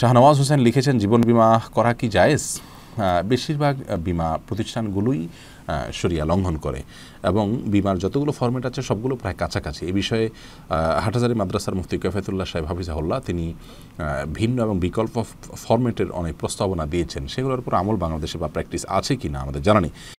শাহনওয়াজ হোসেন লিখেছেন জীবন বিমা করা কি জায়েজ বেশিরভাগ বিমা প্রতিষ্ঠানগুলোই সরিয়া লঙ্ঘন করে এবং বিমার যতগুলো ফর্মেট আছে সবগুলো প্রায় কাছাকাছি এ বিষয়ে হাটাজারি মাদ্রাসার মুফতি কফেতুল্লাহ সাহেব হাফিজাহুল্লাহ তিনি ভিন্ন এবং বিকল্প ফর্মেটের অনেক প্রস্তাবনা দিয়েছেন সেগুলোর উপর আমল বাংলাদেশে বা প্র্যাকটিস আছে কি না আমাদের জানা নেই